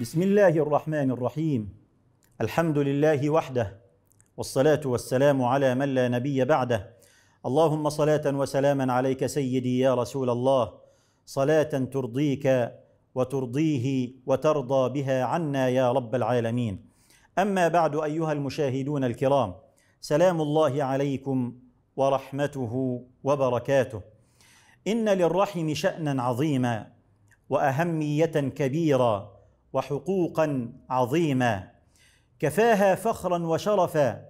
بسم الله الرحمن الرحيم الحمد لله وحده والصلاه والسلام على من لا نبي بعده اللهم صلاه وسلاما عليك سيدي يا رسول الله صلاه ترضيك وترضيه وترضى بها عنا يا رب العالمين اما بعد ايها المشاهدون الكرام سلام الله عليكم ورحمته وبركاته ان للرحم شانا عظيما واهميه كبيره وحقوقا عظيما كفاها فخرا وشرفا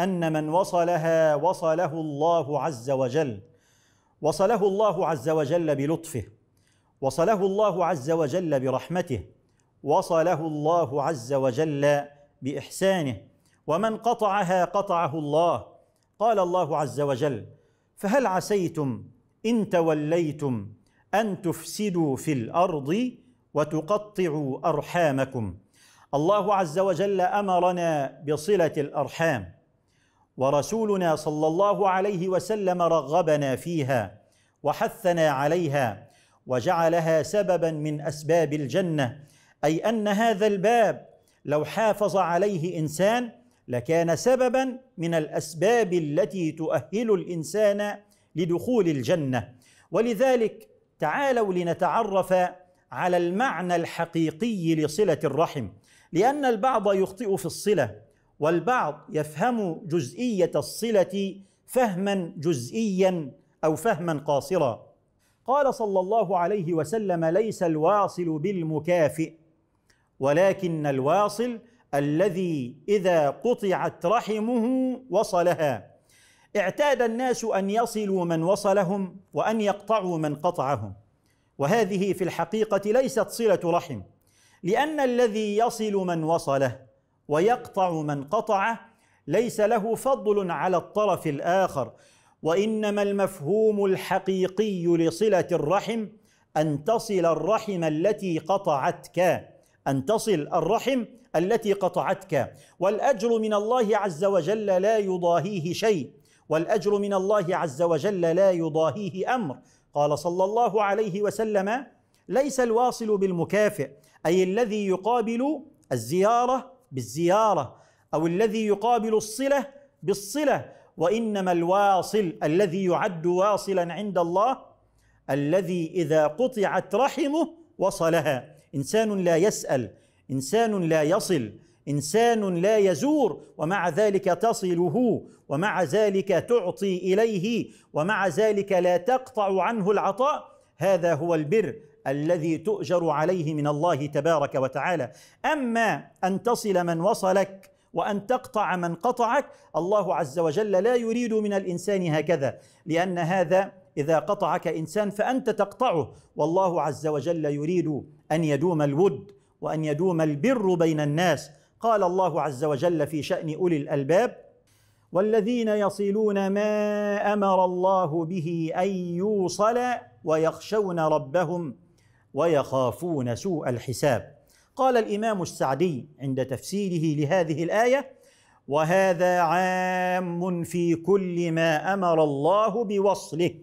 ان من وصلها وصله الله عز وجل وصله الله عز وجل بلطفه وصله الله عز وجل برحمته وصله الله عز وجل باحسانه ومن قطعها قطعه الله قال الله عز وجل فهل عسيتم ان توليتم ان تفسدوا في الارض وتقطعوا ارحامكم الله عز وجل امرنا بصله الارحام ورسولنا صلى الله عليه وسلم رغبنا فيها وحثنا عليها وجعلها سببا من اسباب الجنه اي ان هذا الباب لو حافظ عليه انسان لكان سببا من الاسباب التي تؤهل الانسان لدخول الجنه ولذلك تعالوا لنتعرف على المعنى الحقيقي لصله الرحم لان البعض يخطئ في الصله والبعض يفهم جزئيه الصله فهما جزئيا او فهما قاصرا قال صلى الله عليه وسلم ليس الواصل بالمكافئ ولكن الواصل الذي اذا قطعت رحمه وصلها اعتاد الناس ان يصلوا من وصلهم وان يقطعوا من قطعهم وهذه في الحقيقه ليست صله رحم لان الذي يصل من وصله ويقطع من قطعه ليس له فضل على الطرف الاخر وانما المفهوم الحقيقي لصله الرحم ان تصل الرحم التي قطعتك ان تصل الرحم التي قطعتك والاجر من الله عز وجل لا يضاهيه شيء والاجر من الله عز وجل لا يضاهيه امر قال صلى الله عليه وسلم ليس الواصل بالمكافئ اي الذي يقابل الزياره بالزياره او الذي يقابل الصله بالصله وانما الواصل الذي يعد واصلا عند الله الذي اذا قطعت رحمه وصلها انسان لا يسال انسان لا يصل انسان لا يزور ومع ذلك تصله ومع ذلك تعطي اليه ومع ذلك لا تقطع عنه العطاء هذا هو البر الذي تؤجر عليه من الله تبارك وتعالى اما ان تصل من وصلك وان تقطع من قطعك الله عز وجل لا يريد من الانسان هكذا لان هذا اذا قطعك انسان فانت تقطعه والله عز وجل يريد ان يدوم الود وان يدوم البر بين الناس قال الله عز وجل في شأن أولي الألباب والذين يصلون ما امر الله به ان يوصل ويخشون ربهم ويخافون سوء الحساب قال الامام السعدي عند تفسيره لهذه الايه وهذا عام في كل ما امر الله بوصله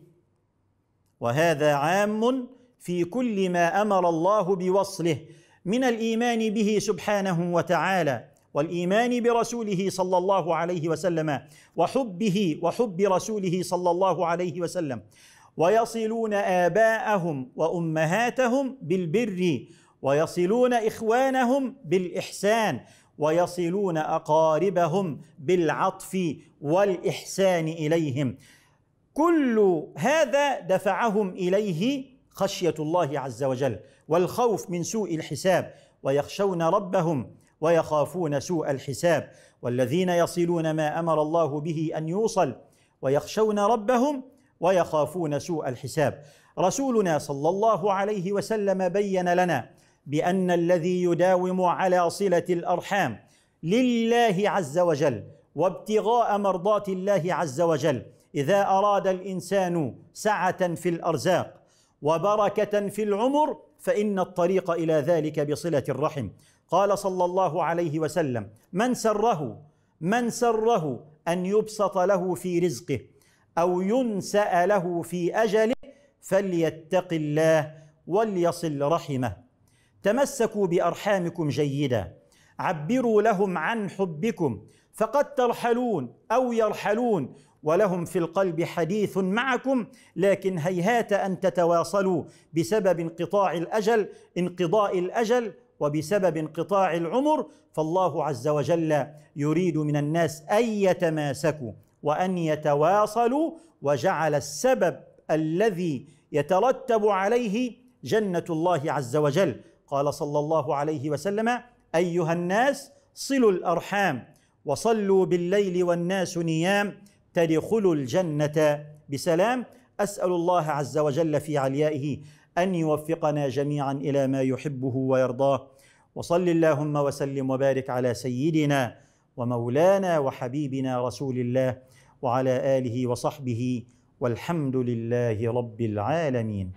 وهذا عام في كل ما امر الله بوصله من الايمان به سبحانه وتعالى والايمان برسوله صلى الله عليه وسلم وحبه وحب رسوله صلى الله عليه وسلم ويصلون اباءهم وامهاتهم بالبر ويصلون اخوانهم بالاحسان ويصلون اقاربهم بالعطف والاحسان اليهم كل هذا دفعهم اليه خشيه الله عز وجل والخوف من سوء الحساب ويخشون ربهم ويخافون سوء الحساب والذين يصلون ما امر الله به ان يوصل ويخشون ربهم ويخافون سوء الحساب رسولنا صلى الله عليه وسلم بين لنا بان الذي يداوم على صله الارحام لله عز وجل وابتغاء مرضاه الله عز وجل اذا اراد الانسان سعه في الارزاق وبركه في العمر فان الطريق الى ذلك بصله الرحم قال صلى الله عليه وسلم من سره من سره ان يبسط له في رزقه او ينسا له في اجله فليتق الله وليصل رحمه تمسكوا بارحامكم جيدا عبروا لهم عن حبكم فقد ترحلون او يرحلون ولهم في القلب حديث معكم لكن هيهات ان تتواصلوا بسبب انقطاع الاجل انقضاء الاجل وبسبب انقطاع العمر فالله عز وجل يريد من الناس ان يتماسكوا وان يتواصلوا وجعل السبب الذي يترتب عليه جنه الله عز وجل قال صلى الله عليه وسلم ايها الناس صلوا الارحام وصلوا بالليل والناس نيام تدخلوا الجنه بسلام اسال الله عز وجل في عليائه ان يوفقنا جميعا الى ما يحبه ويرضاه وصل اللهم وسلم وبارك على سيدنا ومولانا وحبيبنا رسول الله وعلى اله وصحبه والحمد لله رب العالمين